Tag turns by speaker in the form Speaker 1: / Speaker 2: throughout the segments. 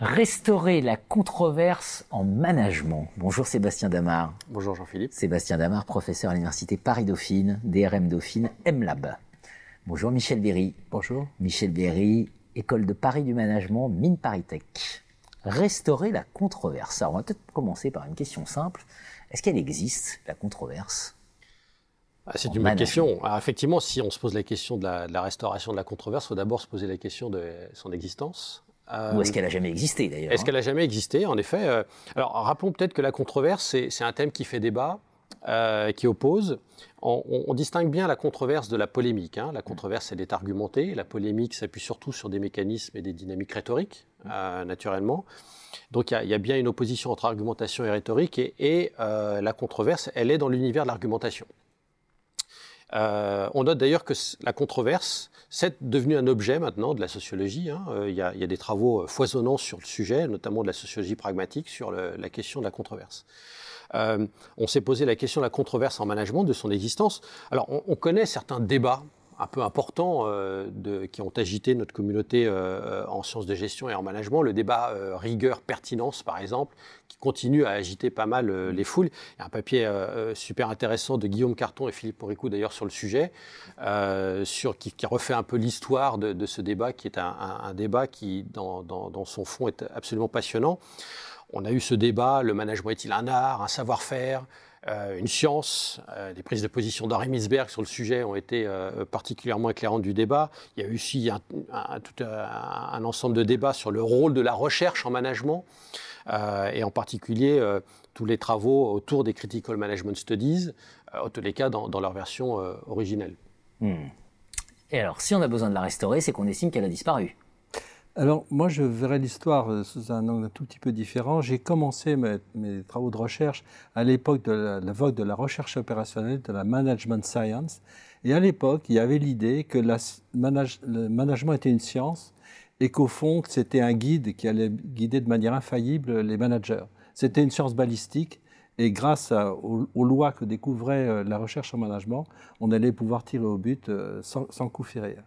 Speaker 1: restaurer la controverse en management. Bonjour Sébastien Damar. Bonjour Jean-Philippe. Sébastien Damar, professeur à l'université Paris-Dauphine, DRM Dauphine, MLab. Bonjour Michel Berry. Bonjour. Michel Berry, école de Paris du management, Mine Paris Tech restaurer la controverse. Alors on va peut-être commencer par une question simple. Est-ce qu'elle existe, la controverse
Speaker 2: ah, c'est une bonne question. Alors, effectivement, si on se pose la question de la, restauration de la controverse, il faut d'abord se poser la question de son existence. Euh, Ou est-ce qu'elle a jamais existé d'ailleurs Est-ce hein qu'elle a jamais existé, en effet euh, Alors rappelons peut-être que la controverse, c'est un thème qui fait débat euh, qui opposent. On, distingue bien la controverse de la polémique. Hein. La controverse, elle est argumentée. La polémique s'appuie surtout sur des mécanismes et des dynamiques rhétoriques, euh, naturellement. Donc il y, a bien une opposition entre argumentation et rhétorique, et, euh, la controverse, elle est dans l'univers de l'argumentation. on note d'ailleurs que la controverse, c'est devenu un objet maintenant de la sociologie. Hein. Il, y a, des travaux foisonnants sur le sujet, notamment de la sociologie pragmatique, sur la question de la controverse. Euh, on s'est posé la question de la controverse en management, de son existence. Alors, on, connaît certains débats un peu importants euh, qui ont agité notre communauté euh, en sciences de gestion et en management. Le débat rigueur-pertinence, par exemple, qui continue à agiter pas mal les foules. Il y a un papier super intéressant de Guillaume Carton et Philippe Moricou, d'ailleurs, sur le sujet, qui, refait un peu l'histoire de, ce débat, qui est un, débat qui, dans son fond, est absolument passionnant on a eu ce débat, le management est-il un art, un savoir-faire, euh, une science Les euh, prises de position d'Henri sur le sujet ont été euh, particulièrement éclairantes du débat. Il y a eu aussi un, tout un, ensemble de débats sur le rôle de la recherche en management, et en particulier tous les travaux autour des Critical Management Studies, en tous les cas dans, leur version originelle. Hmm. Et alors,
Speaker 1: si on a besoin de la restaurer, c'est qu'on estime qu'elle a disparu.
Speaker 3: Alors, moi, je verrai l'histoire euh, sous un angle tout petit peu différent. J'ai commencé mes, travaux de recherche à l'époque de la, vogue de la recherche opérationnelle, de la management science. Et à l'époque, il y avait l'idée que le management était une science et qu'au fond, c'était un guide qui allait guider de manière infaillible les managers. C'était une science balistique. Et grâce aux, lois que découvrait euh, la recherche en management, on allait pouvoir tirer au but euh, sans, sans coup férir.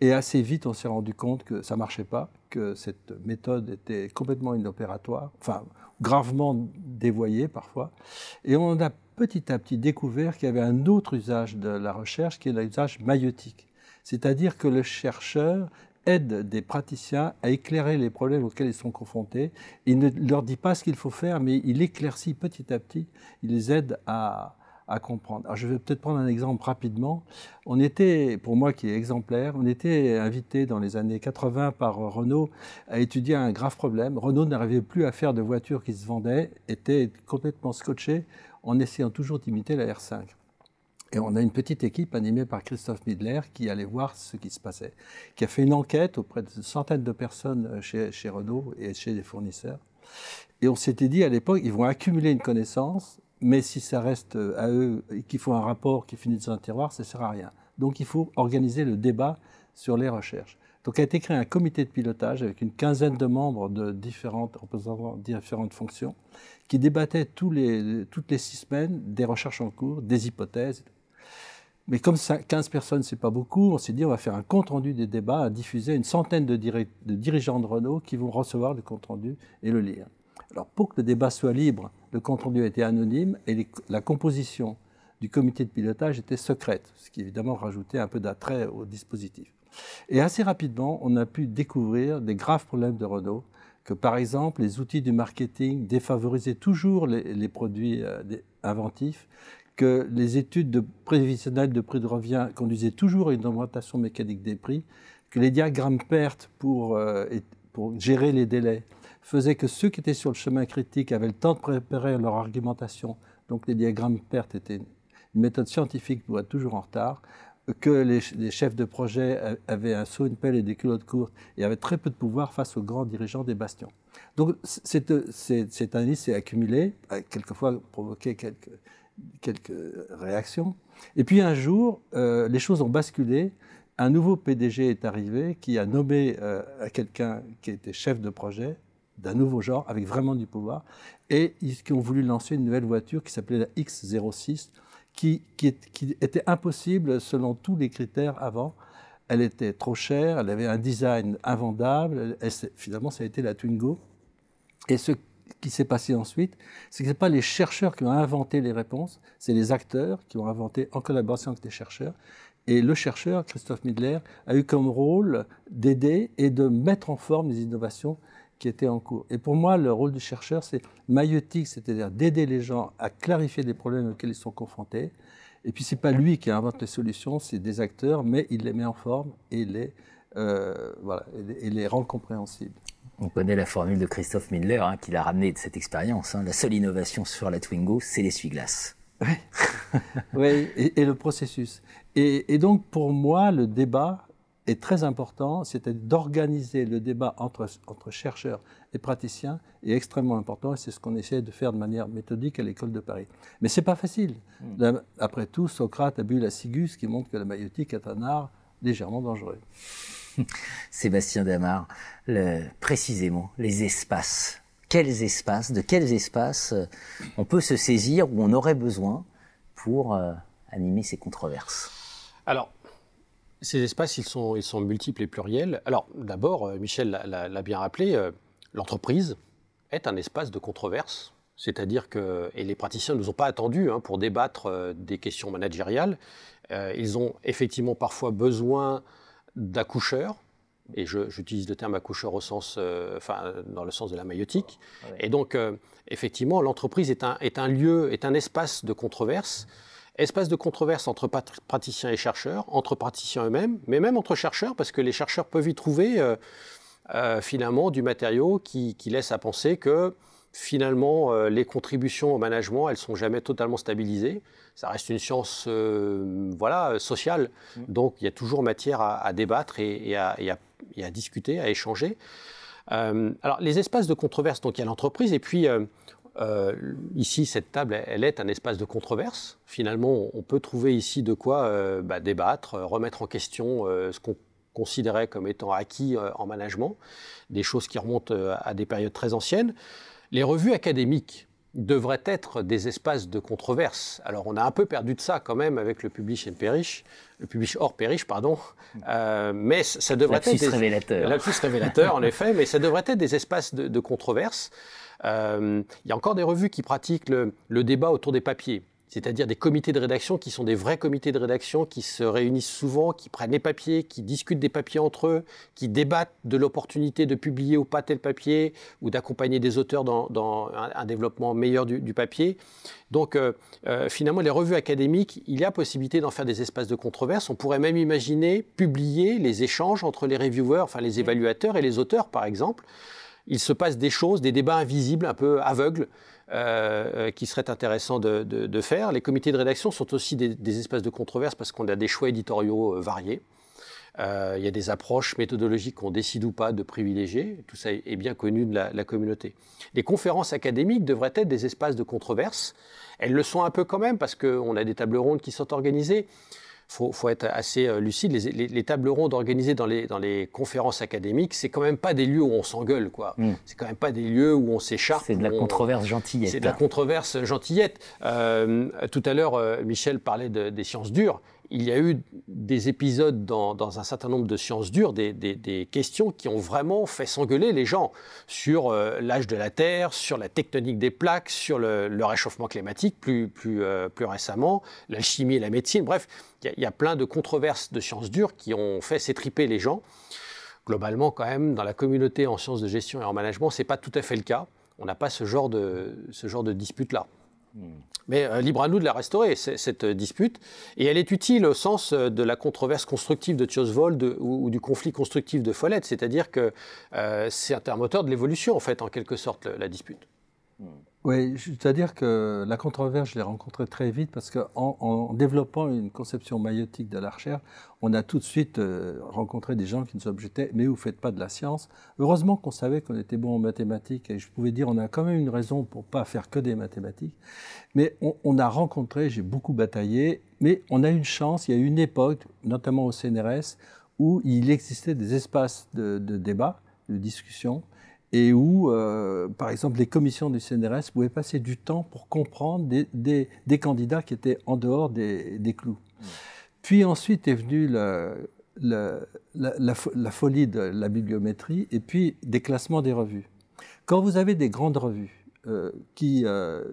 Speaker 3: Et assez vite, on s'est rendu compte que ça ne marchait pas, que cette méthode était complètement inopératoire, enfin gravement dévoyée parfois. Et on a petit à petit découvert qu'il y avait un autre usage de la recherche qui est l'usage maïotique. C'est-à-dire que le chercheur aide des praticiens à éclairer les problèmes auxquels ils sont confrontés. Il ne leur dit pas ce qu'il faut faire, mais il éclaircit petit à petit, il les aide à, à comprendre. je vais peut-être prendre un exemple rapidement. On était, pour moi qui est exemplaire, on était invité dans les années 80 par Renault à étudier un grave problème. Renault n'arrivait plus à faire de voitures qui se vendaient, était complètement scotché en essayant toujours d'imiter la R5. Et on a une petite équipe animée par Christophe Midler qui allait voir ce qui se passait, qui a fait une enquête auprès de centaines de personnes euh, chez, chez Renault et chez des fournisseurs. Et on s'était dit à l'époque, ils vont accumuler une connaissance mais si ça reste euh, à eux et qu'il faut un rapport qui finit dans un tiroir, ça ne sert à rien. Donc il faut organiser le débat sur les recherches. Donc a été créé un comité de pilotage avec une quinzaine de membres de différentes, représentant différentes fonctions qui débattaient toutes les six semaines des recherches en cours, des hypothèses. Mais comme 15 personnes, ce n'est pas beaucoup, on s'est dit on va faire un compte-rendu des débats à diffuser à une centaine de, dirigeants de Renault qui vont recevoir le compte-rendu et le lire. Alors pour que le débat soit libre, le compte rendu était anonyme et la composition du comité de pilotage était secrète, ce qui évidemment rajoutait un peu d'attrait au dispositif. Et assez rapidement, on a pu découvrir des graves problèmes de Renault, que par exemple les outils du marketing défavorisaient toujours les, produits euh, inventifs, que les études de prévisionnelles de prix de revient conduisaient toujours à une augmentation mécanique des prix, que les diagrammes pertes pour euh, gérer les délais faisait que ceux qui étaient sur le chemin critique avaient le temps de préparer leur argumentation, donc les diagrammes pertes étaient une méthode scientifique pour être toujours en retard, que les, chefs de projet avaient un seau, une pelle et des culottes courtes et avaient très peu de pouvoir face aux grands dirigeants des bastions. Donc cette indice s'est accumulé, a quelquefois provoqué quelques, quelques réactions. Et puis un jour, euh, les choses ont basculé. Un nouveau PDG est arrivé qui a nommé euh, à quelqu'un qui était chef de projet d'un nouveau genre, avec vraiment du pouvoir. Et ils qui ont voulu lancer une nouvelle voiture qui s'appelait la X06, qui, était impossible selon tous les critères avant. Elle était trop chère, elle avait un design invendable. finalement, ça a été la Twingo. Et ce qui s'est passé ensuite, c'est que ce n'est pas les chercheurs qui ont inventé les réponses, c'est les acteurs qui ont inventé en collaboration avec les chercheurs. Et le chercheur, Christophe Midler, a eu comme rôle d'aider et de mettre en forme les innovations qui était en cours. Et pour moi, le rôle du chercheur, c'est maïotique, c'est-à-dire d'aider les gens à clarifier les problèmes auxquels ils sont confrontés. Et puis, ce n'est pas lui qui invente les solutions, c'est des acteurs, mais il les met en forme et les, euh, voilà, et les rend compréhensibles.
Speaker 1: On connaît la formule de Christophe Miller, hein, qui l'a ramené de cette expérience. Hein. La seule innovation sur la Twingo, c'est l'essuie-glace.
Speaker 3: Oui, et, le processus. Et, et donc, pour moi, le débat, est très important, c'était d'organiser le débat entre, entre chercheurs et praticiens est extrêmement important et c'est ce qu'on essayait de faire de manière méthodique à l'école de Paris. Mais ce n'est pas facile. Mm. Après tout, Socrate a bu la sigus qui montre que la maïotique est un art légèrement dangereux.
Speaker 1: Sébastien Damar, le, précisément, les espaces. Quels espaces, de quels espaces euh, on peut se saisir ou on aurait besoin pour euh, animer ces controverses
Speaker 2: Alors, ces espaces, ils sont, ils sont multiples et pluriels. Alors, d'abord, euh, Michel l'a bien rappelé, euh, l'entreprise est un espace de controverse. C'est-à-dire que, et les praticiens ne nous ont pas attendus hein, pour débattre euh, des questions managériales. ils ont effectivement parfois besoin d'accoucheurs, et j'utilise le terme accoucheur au sens, enfin, dans le sens de la maïotique. Et donc, effectivement, l'entreprise est un, est un lieu, est un espace de controverse espace de controverse entre praticiens et chercheurs, entre praticiens eux-mêmes, mais même entre chercheurs, parce que les chercheurs peuvent y trouver euh, euh, finalement du matériau qui, laisse à penser que finalement euh, les contributions au management, elles sont jamais totalement stabilisées. Ça reste une science voilà, sociale, mm. donc il y a toujours matière à, débattre et, à, et, à, discuter, à échanger. alors les espaces de controverse, donc il y a l'entreprise, et puis euh, ici, cette table, elle est un espace de controverse. Finalement, on peut trouver ici de quoi euh, bah, débattre, euh, remettre en question ce qu'on considérait comme étant acquis en management, des choses qui remontent à des périodes très anciennes. Les revues académiques devraient être des espaces de controverse. Alors on a un peu perdu de ça quand même avec le publish and perish, le publish or perish, pardon, hmm. euh, mais ça devrait être... Des... révélateur. révélateur, en effet, mais ça devrait être des espaces de, controverse. Euh, il y a encore des revues qui pratiquent le débat autour des papiers c'est-à-dire des comités de rédaction qui sont des vrais comités de rédaction, qui se réunissent souvent, qui prennent les papiers, qui discutent des papiers entre eux, qui débattent de l'opportunité de publier ou pas tel papier, ou d'accompagner des auteurs dans, un, développement meilleur du, papier. Donc euh, euh, finalement, les revues académiques, il y a possibilité d'en faire des espaces de controverse. On pourrait même imaginer publier les échanges entre les reviewers, enfin les mmh. évaluateurs et les auteurs, par exemple. Il se passe des choses, des débats invisibles, un peu aveugles, euh, euh, qui serait intéressant de, faire. Les comités de rédaction sont aussi des, espaces de controverse parce qu'on a des choix éditoriaux euh, variés. il y a des approches méthodologiques qu'on décide ou pas de privilégier. Tout ça est bien connu de la, communauté. Les conférences académiques devraient être des espaces de controverse. Elles le sont un peu quand même parce qu'on a des tables rondes qui sont organisées faut, faut être assez euh, lucide. Les, tables rondes organisées dans les, dans les conférences académiques, c'est quand même pas des lieux où on s'engueule, quoi. Hmm. C'est quand même pas des lieux où on s'écharpe. C'est de la controverse gentillette. C'est de la controverse gentillette. Euh, tout à l'heure, euh, Michel parlait des sciences dures il y a eu des épisodes dans, un certain nombre de sciences dures, des, questions qui ont vraiment fait s'engueuler les gens sur euh, l'âge de la Terre, sur la tectonique des plaques, sur le, réchauffement climatique plus, plus, euh, plus récemment, l'alchimie et la médecine. Bref, il y, a plein de controverses de sciences dures qui ont fait s'étriper les gens. Globalement, quand même, dans la communauté en sciences de gestion et en management, ce n'est pas tout à fait le cas. On n'a pas ce genre de, ce genre de dispute-là. Mais euh, libre à nous de la restaurer, cette euh, dispute. Et elle est utile au sens euh, de la controverse constructive de Tjosvold ou, du conflit constructif de Follette. C'est-à-dire que c'est un moteur de l'évolution, en fait, en quelque sorte, la, dispute.
Speaker 3: Hmm. Oui, c'est-à-dire que la controverse, je l'ai rencontrée très vite parce qu'en développant une conception maïotique de la recherche, on a tout de suite euh, rencontré des gens qui nous objectaient Mais vous ne faites pas de la science. Heureusement qu'on savait qu'on était bon en mathématiques et je pouvais dire On a quand même une raison pour ne pas faire que des mathématiques. Mais on, a rencontré, j'ai beaucoup bataillé, mais on a une chance. Il y a eu une époque, notamment au CNRS, où il existait des espaces de, de débat, de discussion et où, euh, par exemple, les commissions du CNRS pouvaient passer du temps pour comprendre des, candidats qui étaient en dehors des, clous. Mm. Puis ensuite est venue la, folie de la bibliométrie et puis des classements des revues. Quand vous avez des grandes revues euh, qui, euh,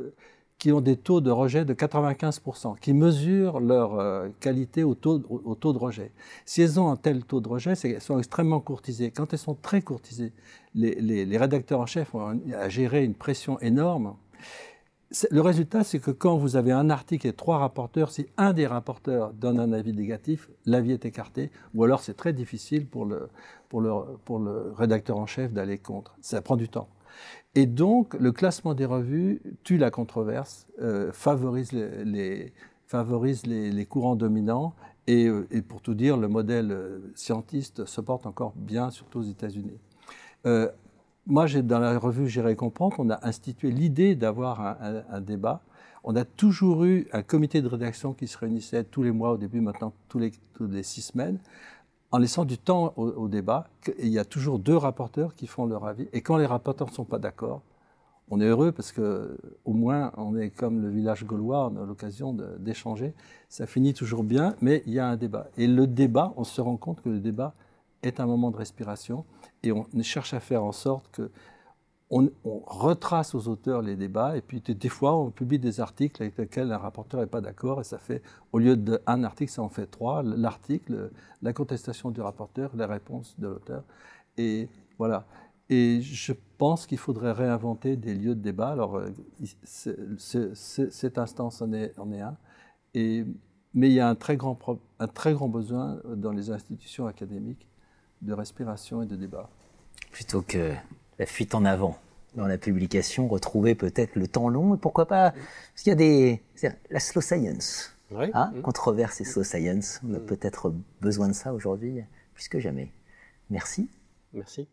Speaker 3: qui ont des taux de rejet de 95%, qui mesurent leur euh, qualité au taux, au, taux de rejet. Si elles ont un tel taux de rejet, elles sont extrêmement courtisées. Quand elles sont très courtisées, les, les rédacteurs en chef ont à gérer une pression énorme. Le résultat, c'est que quand vous avez un article et trois rapporteurs, si un des rapporteurs donne un avis négatif, l'avis est écarté, ou alors c'est très difficile pour le, pour le, pour le rédacteur en chef d'aller contre. Ça prend du temps. Et donc, le classement des revues tue la controverse, euh, favorise, les, courants dominants. Euh, et, pour tout dire, le modèle euh, scientiste se porte encore bien, surtout aux États-Unis. moi, dans la revue J'irai comprendre, on a institué l'idée d'avoir un, débat. On a toujours eu un comité de rédaction qui se réunissait tous les mois au début, maintenant tous les six semaines, en laissant du temps au, débat. Il y a toujours deux rapporteurs qui font leur avis. Et quand les rapporteurs ne sont pas d'accord, on est heureux parce que au moins on est comme le village gaulois, on a l'occasion d'échanger. Ça finit toujours bien, mais il y a un débat. Et le débat, on se rend compte que le débat est un moment de respiration et on cherche à faire en sorte que on, retrace aux auteurs les débats et puis des fois on publie des articles avec lesquels un rapporteur n'est pas d'accord et ça fait, au lieu d'un article, ça en fait trois, l'article, la contestation du rapporteur, la réponse de l'auteur. Et voilà. Et je pense qu'il faudrait réinventer des lieux de débat. Alors, euh, cette instance en est, un. mais il y a un très, grand, un très grand besoin dans les institutions académiques de respiration et de débat.
Speaker 1: Plutôt que la fuite en avant dans la publication, retrouver peut-être le temps long, et pourquoi pas, parce qu'il y a des, la slow science, oui. Ah, mm. controverse et slow science, on a mm. peut-être besoin de ça aujourd'hui, plus que jamais. Merci.
Speaker 2: Merci.